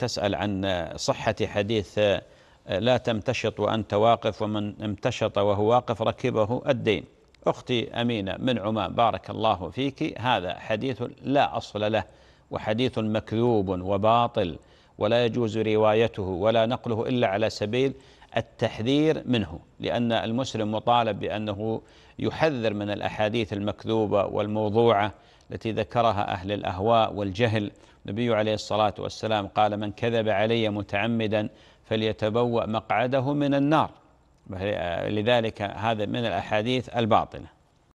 تسأل عن صحة حديث آه، لا تمتشط وأنت واقف ومن امتشط وهو واقف ركبه الدين أختي أمينة من عمان بارك الله فيك هذا حديث لا أصل له وحديث مكذوب وباطل ولا يجوز روايته ولا نقله إلا على سبيل التحذير منه لأن المسلم مطالب بأنه يحذر من الأحاديث المكذوبة والموضوعة التي ذكرها أهل الأهواء والجهل النبي عليه الصلاة والسلام قال من كذب علي متعمدا فليتبوأ مقعده من النار لذلك هذا من الأحاديث الباطلة